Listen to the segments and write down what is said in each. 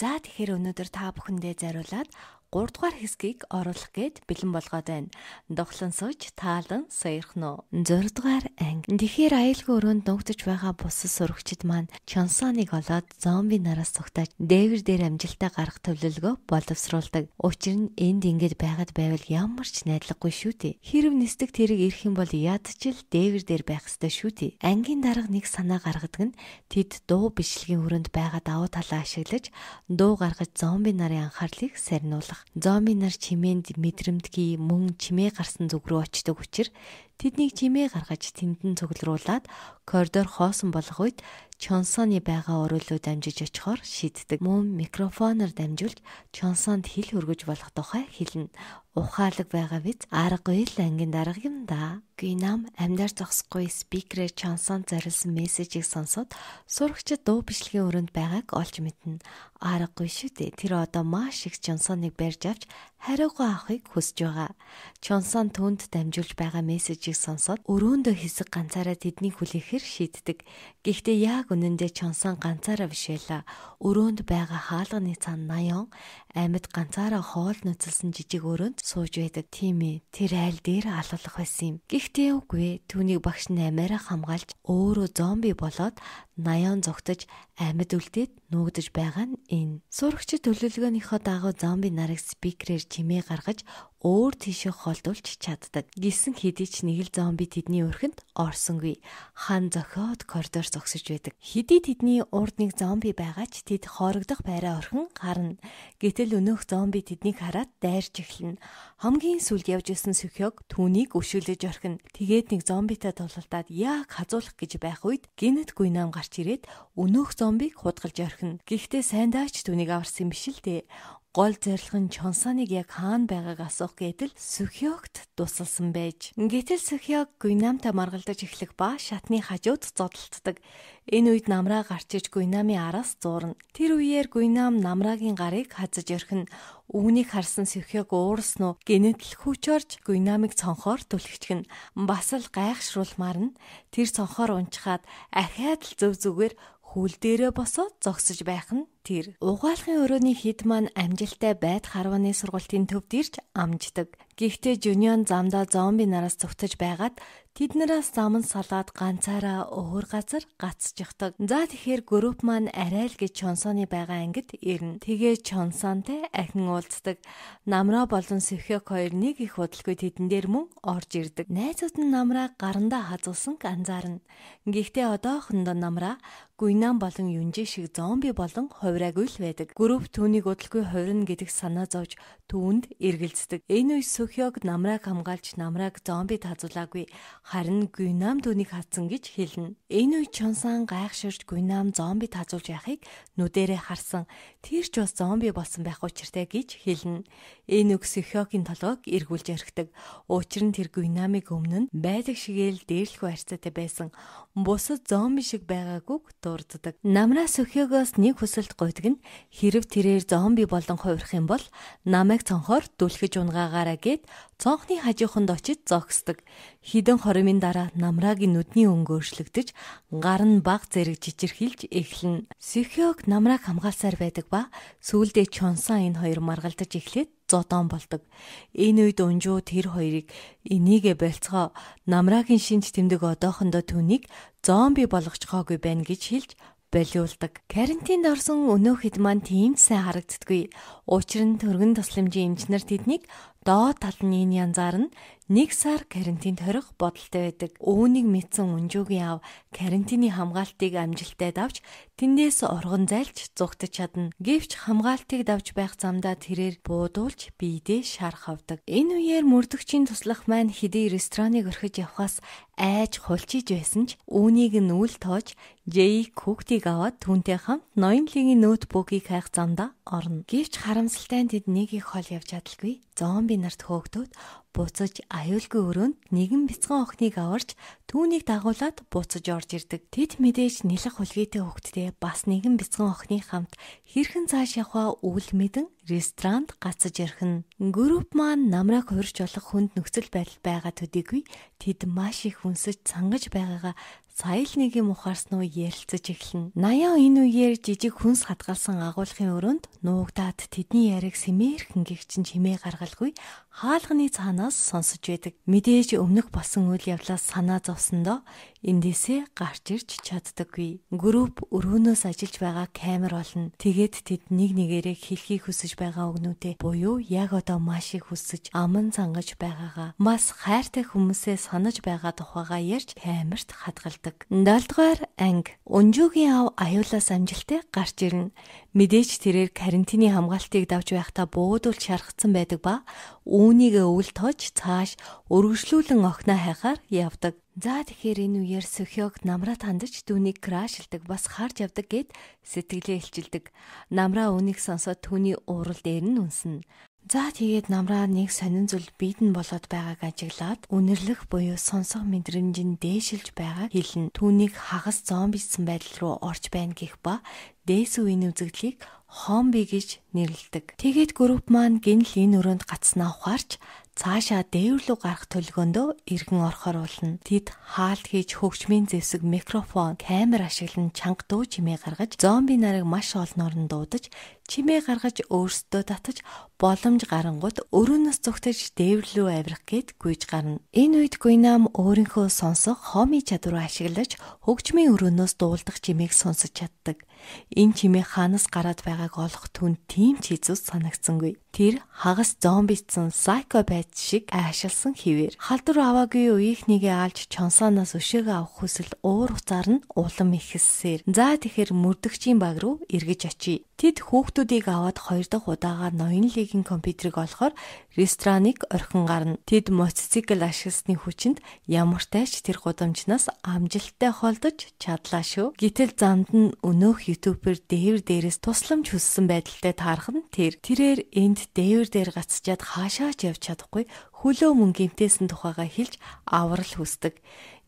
За тэгэхээр өнөөдөр та бүхэндээ зариулаад 3 дугаар хэсгийг оруулах гээд бэлэн болгоод байна. Дуглан сууж таалан сойрхно. 6 дугаар анги. Тэгэхээр аюулгүй өрөөнд нуугдж байгаа бус сурагчид маань Чонсоныг олоод зомби нараас цугтааж дээвэр дээр амжилтаа гарах төлөвлөгөө боловсруулдаг. Учир нь энд ингэж байгаад байвал ямар ч найдлаггүй шүү дээ. Хэрв нэстэг тэрэг ирэх юм бол яд ч л дээвэр дээр байх ёстой шүү дээ. Ангийн дарга нэг санаа гаргадаг нь тэд дуу бичлэгийн өрөөнд байгаа давуу талаа ашиглаж дуу гаргаж зомби нарын анхаарлыг сарниулах байх. Зомби нар чимээнд мэдрэмдгий мөн чимээ гарсан зүг рүү очдог учраас Тэднийг жимээ гаргаж тэндэн цуглуулад коридор хоосон болох үед Чонсоны байгаа өрөөлөө дамжиж очихоор шийддэг. Мөн микрофоноор дамжуулж Чонсонд хэл хөргөж болох тухай хэлнэ. Ухаалаг байгаа биз аргагүй л ангийн дарга юм да. Гинам амьдар зогсохгүй спикерээр Чонсон зориулсан мессежийг сонсоод сурагчид дуу бичлэгийн өрөөнд байгааг олж мэднэ. Аргагүй шүү дээ. Тэр одоо маш их Чонсоныг барьж авч хариугаа авахыг хүсэж байгаа. Чонсон түнд дамжуулж байгаа мессежийг сонсоод өрөөндөө хэсэг ганцаараа тэднийг хүлээхэр шийддэг. Гэхдээ яг үнэндээ Чонсон ганцаараа биш байлаа. Өрөөнд байгаа хаалганы цан 80 амьд ганцаараа хоол нүцэлсэн жижиг өрөөнд сууж байдаг. Тийм ээ, тэр айл дээр алгалах байсан юм. Гэхдээ үгүй ээ, түүнийг багш нь амаараа хамгаалж өөрөө зомби болоод Наяон зогтож амьд үлдээд нүүгдэж байгаа нь энэ. Сурагчид төлөвлөгөөнийхөө дагуу зомби нарыг спикерээр чимээ гаргаж өөр тийшээ холдуулж чаддаг. Гисэн хэдий ч нэг л зомби тэдний өрхөнд орсонгүй. Хан зохиод коридор зогсож байдаг. Хэдий тэдний урд нэг зомби байгаа ч тэд хоорогдох байраа орхин гарна. Гэтэл өнөөх зомби тэднийг хараад дайрч эхэлнэ. Хамгийн сүлд явж исэн Сөхёг түүнийг өшөөлөж орхино. Тэгээд нэг зомбитай тулалдаад яг хазуулах гэж байх үед гинэт гүйнам гарч гарч ирээд өнөөх зомбиг худгалж орхино. Гэхдээ сайндаач түүнийг аварсан биш л дээ гол зорилго нь Чонсоныг яг хаана байгааг асуух гэдэл Сүхёгт тусалсан байж. Гэтэл Сүхёг Гуйнамтай маргалдаж эхлэх ба шатны хажууд зодтолддог. Энэ үед намраа гарч иж Гуйнамын араас зуурна. Тэр үеэр Гуйнам намраагийн гарыг хазаж өрхөн Үүнийг харсан Сүхёг уурсан уу гинэтлэхүүч орж Гуйнамыг цонхоор түлхчихэн. Бас л гайхшруулмаар нь тэр цонхоор унчхаад ахиад л зөв зүгээр хүл дээрээ босоод зогсож байх нь тэр угаалгын өрөөний хэд маань амжилттай байдх харваны сургалтын төвд ирж амждаг. Гэхдээ Жүнион замдаа зомби нараас цугтаж байгаад тэд нараас зам нь салаад ганцаараа өөр газар гацчихдаг. За тэгэхээр групп маань арай л гэж Чонсоны байгаа ангид ирнэ. Тэгээ Чонсонтэй ахин уулздаг. Намра болон Сэхёк хоёр нэг их удалгүй тэдэн дээр мөн орж ирдэг. Найзууд нь намраа гарандаа хазуулсан анзаарна. Гэхдээ одоохондоо намраа Гуйнан болон Юнжи шиг зомби болон хувираагүй л байдаг. Групп түүнийг удалгүй хувирна гэдэг санаа зовж түүнд эргэлздэг. Эну Сөхёг намрааг хамгаалж намрааг зомби тазуулаагүй харин Гүнам түүнийг хатсан гэж хэлнэ. Эну Чонсан гайхширч Гүнам зомби тазуулж яхийг нүдэрээ харсан. Тэр ч бас зомби болсон байх учиртай гэж хэлнэ. Эну Сөхёгийн толгойг эргүүлж орхидог. Учир нь тэр Гүнамыг өмнө нь байдаг шигээр л дээрлэх барьцаатай байсан. Бусад зомби шиг байгаагүйг дурддаг. Намраас Сөхёгоос нэг хүсэлт гуйдаг нь хэрв тэрээр зомби болон хувирах юм бол намайг цонхоор дүлхэж унгаагаараа гээд цонхны хажууханд очиж зогсдог. Хідэн хоримын дараа намрагийн нүдний өнгө өөрчлөгдөж гар нь баг зэрэг жижирхилж эхэлнэ. Сэхёг намраг хамгаалсаар байдаг ба сүүлдээ чунсан энэ хоёр маргалдаж эхлээд зодон болдог. Энэ үед унжуу тэр хоёрыг энийгэ болцгоо намрагийн шинж тэмдэг одоохондоо түүнийг зомби болгочихоогүй байна гэж хэлж болиулдаг. Карантинд орсон өнөөхд маань тийм сайн харагддаггүй. Учир нь төргөн тусламжийн эмчнэр тэднийг доод тал нь энэ янзаар нь нэг сар карантинд хорих бодолтой байдаг. Үүнийг мэдсэн Унжуугийн аав карантины хамгаалтыг амжилттай давж Тэндээс урган зайлж зугтаж чадна. Гэвч хамгаалтыг давж байх замдаа тэрээр буудуулж биедээ шарх авдаг. Энэ үеэр мөрдөгчийн туслах маань хидий рестораныг орхиж явхаас айж хулчиж байсан ч үүнийг нь үл тоож Джей Куктиг аваад түүнтэй хамт Ноёнлигийн ноутбукийг хайх замдаа орно. Гэвч харамсалтай нь тэд нэг их хол явж чадалгүй. Зомби нарт хөөгдөөд буцаж аюулгүй өрөөнд нэгэн бяцхан охиныг аварч түүнийг дагуулад буцаж орж ирдэг. Тэд мэдээж нэлэх хулгайтай хөгтдээ бас нэгэн бяцхан охины хамт хэрхэн цааш явхаа үл мэдэн ресторанд гацаж ирхэн. Групп маань намраг хуурч олох хүнд нөхцөл байдал байгаа төдийгүй тэд маш их хүнсэж цангаж байгаагаа сая л нэг юм ухаарсан уу ярилцаж эхэлнэ. Наяа энэ үеэр жижиг хүнс хадгалсан агуулгын өрөөнд нуугдаад тэдний яриг сэмээрхэн гихчин чимээ гаргалгүй хаалганы цаанаас сонсож байдаг. Мэдээж өмнөх болсон үйл явдлаас санаа зовсондоо эндээсээ гарч ирж чаддаггүй. Групп өрөөнөөс ажиллаж байгаа камер болно. Тэгээд тэд нэг нэгээрээ хэлхийг хүсэж байгаа өгнүүдээ буюу яг одоо маашийг хүсэж аман цангаж байгаагаа бас хайртай хүмүүсээ санаж байгаа тухайгаа ярьж камерт хадгалдаг байдаг. 7 дугаар анги Унжуугийн ав аюулаас амжилттай гарч ирнэ. Мэдээж тэрээр карантины хамгаалтыг давж байхдаа буудул шаргацсан байдаг ба үүнийг өвөл тож цааш өргөжлүүлэн огноо хайхаар явдаг. За тэгэхээр энэ үеэр Сөхёг намраа тандаж түүнийг крашлдаг бас харж явдаг гэд сэтгэлээ илчилдэг. Намраа үнийг сонсоод түүний уурал дээр нь үнснэ. За тэгээд намраа нэг сонин зүйл бидэн болоод байгааг ажиглаад үнэрлэх буюу сонсох мэдрэмж нь дээшилж байгааг хэлнэ. Түүнийг хагас зомбисэн байдал руу орж байна гэх ба дээс үеийн үзэгдлийг хомби гэж нэрлэдэг. Тэгээд групп маань гинл энэ өрөөнд гацснаа ухаарч цаашаа дээвэр рүү гарах төлгөөндөө эргэн орохоор болно. Тэд хаалт хийж хөгжмийн зэвсэг микрофон, камер ашиглан чанга дуу чимээ гаргаж зомби нарыг маш олноор нь дуудаж чимээ гаргаж өөрсдөө татаж боломж гарангууд өрөөнөөс зүгтэж дээвэрлүү авирах гээд гүйж гарна. Энэ үед Гуйнам өөрийнхөө сонсох хоми чадвараа ашиглаж хөгжмийн өрөөнөөс дуулдах чимээг сонсож чаддаг. Энэ чимээ хаанаас гараад байгааг олох түн тийм ч хэцүү санагдсангүй. Тэр хагас зомбицсан сайко байц шиг аашилсан хിവэр. Халдвар аваагүй үеийнхнийгээ алж чонсоноос өшөөгөө авах хүсэл уур хуцаар нь улам ихсээр. За тэгэхэр мөрдөгчийн баг руу эргэж очие. Тэд хүүхдүүдийг аваад хоёр дахь удаагаар ноён лигийн компьютерыг олохоор рестораныг орхин гарна. Тэд моцицикл ашигласны хүчинд ямар тач тэр гудамжнаас амжилттай холдож чадлаа шүү. Гэтэл замд нь өнөөх ютубер дээвэр дээрээс тусламж хүссэн байдалтай таарх нь тэр. Тэрээр энд дээвэр дээр гацчаад хаашаач явж чадахгүй хөлөө мөн гимтээсэн тухайга хэлж аврал хүсдэг.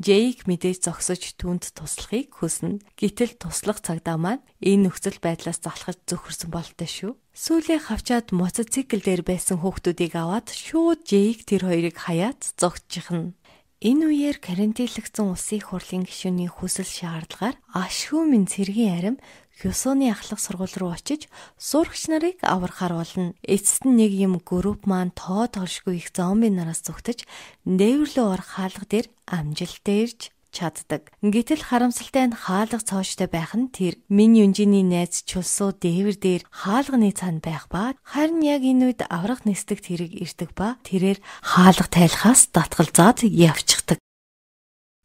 Джейк мэдээж зогсож түнд туслахыг хүснэ. Гэтэл туслах цагдаа маань энэ нөхцөл байдлаас залхаж зөвхөрсөн болтой шүү. Сүүлээ хавчаад моцоцикл дээр байсан хүүхдүүдийг аваад шууд Джейк тэр хоёрыг хаяад зогтчих нь. Энэ үеэр карантинлэгдсэн улсын хурлын гишүүний хүсэл шаардлагаар Ашхүмэн цэргийн арим Хюсоны ахлах сургууль руу очиж сурагч нарыг аврахаар болно. Эцэст нь нэг юм групп маань тоо толшгүй их зомби нараас зүгтэж нээвэрлөө орох хаалга дээр амжилт ирж чаддаг. Гэтэл харамсалтай нь хаалга цооштой байх нь тэр минь юнжиний найз чулсуу дээвэр дээр хаалганы цаанд байх ба харин яг энэ үед аврах нэстэгт хэрэг ирдэг ба тэрээр хаалга тайлхаас татгалзаад явчихдаг.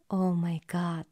Oh my god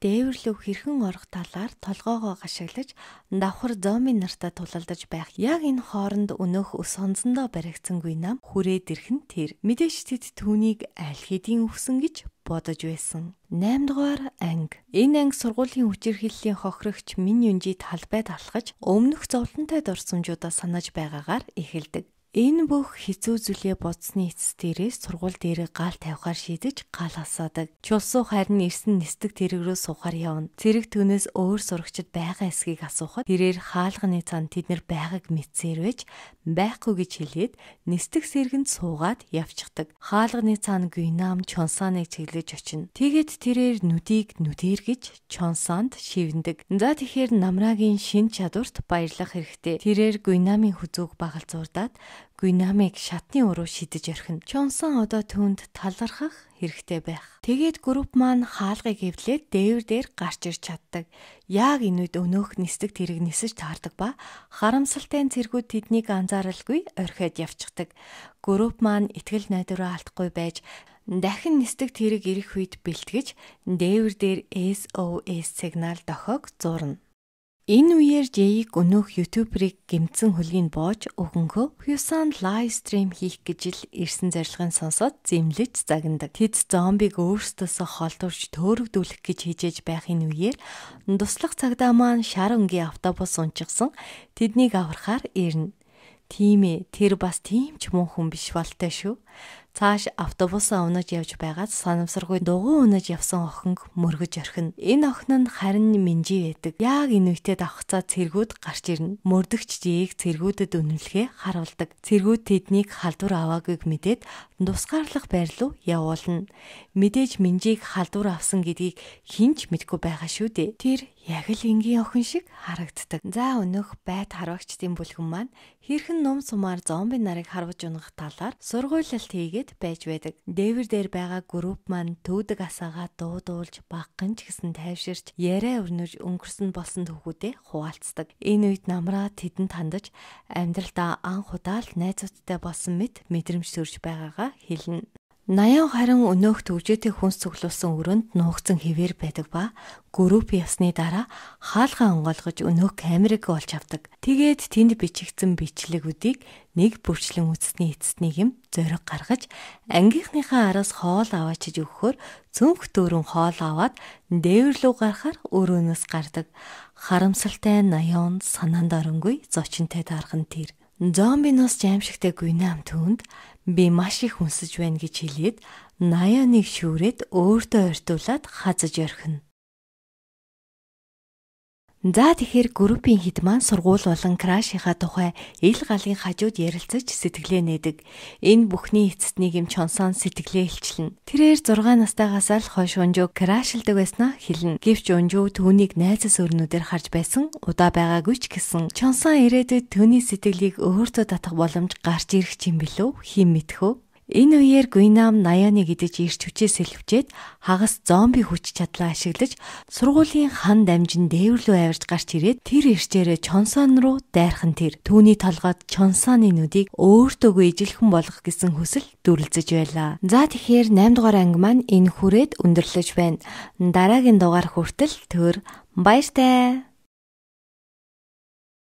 дээвэр лөв хэрхэн орох талаар толгоогоо гашиглаж давхар зомби нартай тулалдаж байх яг энэ хооронд өнөөх ус онцондоо баригдсангүй нам хүрээд ирэх нь тэр мэдээж тэд түүнийг аль хэдийн өвсөн гэж бодож байсан. 8 дугаар анги. Энэ анги сургуулийн үчирхэллийн хохирогч Мин Юнжид талбайд алхаж өмнөх зовлонтой дурсамжуудаа санаж байгаагаар эхэлдэг. Энэ бүх хэцүү зүйлээ бодсны эцэс дээрээс сургууль дээрээ гал тавихаар шийдэж гал асаадаг. Чулсуу харин ирсэн нэстэг тэрэг рүү сухаар явна. Цэрэг түнээс өөр сурагчид байгаа эсгийг асуухад тэрээр хаалганы цан тэднэр байгааг мэдсээрвэж байхгүй гэж хэлээд нэстэг сэргэнд суугаад явчихдаг. Хаалганы цан Гүнам Чонсаныг чиглэж очино. Тэгээд тэрээр нүдийг нүдээр гэж Чонсанд шивнэдэг. За тэгэхээр намрагийн шин чадварт баярлах хэрэгтэй. Тэрээр Гүнамын хүзүүг багалзуурдаад Гүнамиг шатны өрөө шидэж орхино. Чонсон одоо түүнд талархах хэрэгтэй байх. Тэгээд групп маань хаалгыг эвлээд дээвэр дээр гарч ирч чаддаг. Яг энүүд өнөөх нисдэг тэрэг нисэж таардаг ба харамсалтай цэргүүд тэднийг анзааралгүй орхиод явчихдаг. Групп маань итгэл найдвараа алдахгүй байж дахин нисдэг тэрэг ирэх үед бэлтгэж дээвэр дээр SOS сигнал дохоог зурна. Энэ үеэр Jay-г өнөөх YouTube-ыг гэмцэн хөлгийг боож өгөнгөө Hyusan live stream хийх гэж л ирсэн зарилгын сонсоод зэмлэж загнадаг. Тэд зомбиг өөрсдөөсөө холдуулж төөрөгдүүлэх гэж хийжэж байх энэ үеэр туслах цагдаа маань шар өнгийн автобус унчихсан тэднийг аврахаар ирнэ. Тийм ээ, тэр бас тийм ч муу хүн биш болтой шүү цааш автобусаа унаж явж байгаад санамсаргүй дугуй унаж явсан охинг мөргөж орхино. Энэ охин нь харин минжи байдаг. Яг энэ үедээ давхцаа цэргүүд гарч ирнэ. Мөрдөгч жийг цэргүүдэд үнэлэхээ харуулдаг. Цэргүүд тэднийг халдвар аваагүйг мэдээд тусгаарлах байр руу явуулна. Мэдээж минжийг халдвар авсан гэдгийг хинч мэдэхгүй байгаа шүү дээ. Тэр яг л энгийн охин шиг харагддаг. За өнөөх байт харвагчдын бүлгэн маань хэрхэн ном сумаар зомби нарыг харваж унах талаар сургуулилт хийгээд байж байдаг. Дээвэр дээр байгаа групп маань төвдөг асаагаа дуудуулж багхан ч гэсэн тайвширч яриа өрнөж өнгөрсөн болсон түүхүүдэд хуваалцдаг. Энэ үед намраа тедэн тандаж амьдралдаа анх удаал найзуудтай болсон мэт мэдрэмж төрж байгаагаа хэлнэ. Наян харин өнөөх төвжээтэй хүнс цуглуулсан өрөөнд нуугцсан хിവэр байдаг ба групп ясны дараа хаалгаа онгойлгож өнөөх камерыг олж авдаг. Тэгээд тэнд бичигдсэн бичлэгүүдийг нэг бүрчлэн үзсний эцэсний юм зориг гаргаж ангийнхныхаа араас хоол аваачиж өгөхөөр цөнх дөрөн хоол аваад дээвэр рүү гарахаар өрөөнөөс гардаг. Харамсалтай наян санаанд оронгүй зочинтой дарган тэр. Зомби нас жаимшигтэй гүйнэм түнд би маш их хүнсэж байна гэж хэлээд Наяаныг шүүрээд өөртөө ойртуулад хазаж орхино. За тэгэхээр группийн хэд маань сургууль болон крашийнхаа тухай ил галын хажууд ярилцаж сэтгэлээ нээдэг. Энэ бүхний эцэст нэг юм чонсон сэтгэлээ илчилнэ. Тэрээр 6 настайгаас л хойш унжуу крашилдаг байснаа хэлнэ. Гэвч унжуу түүнийг найзас өрнүүдээр харж байсан удаа байгаагүй ч гэсэн чонсон ирээдүйд түүний сэтгэлийг өөртөө татах боломж гарч ирэх юм билүү? Хим мэдхүү? Энэ үеэр Гуйнам 81 гэдэг ирч хүчээс сэлвчээд хагас зомби хүч чадлаа ашиглаж сургуулийн хан дамжин дээвэр рүү авирж гарч ирээд тэр ирчээрээ Чонсон руу дайрхан тэр түүний толгойд Чонсоны нүдийг өөртөөгөө ижилхэн болгох гэсэн хүсэл дүрлзэж байлаа. За тэгэхээр 8 дугаар анги маань энэ хүрээд өндөрлөж байна. Дараагийн дугаар хүртэл төр баяртай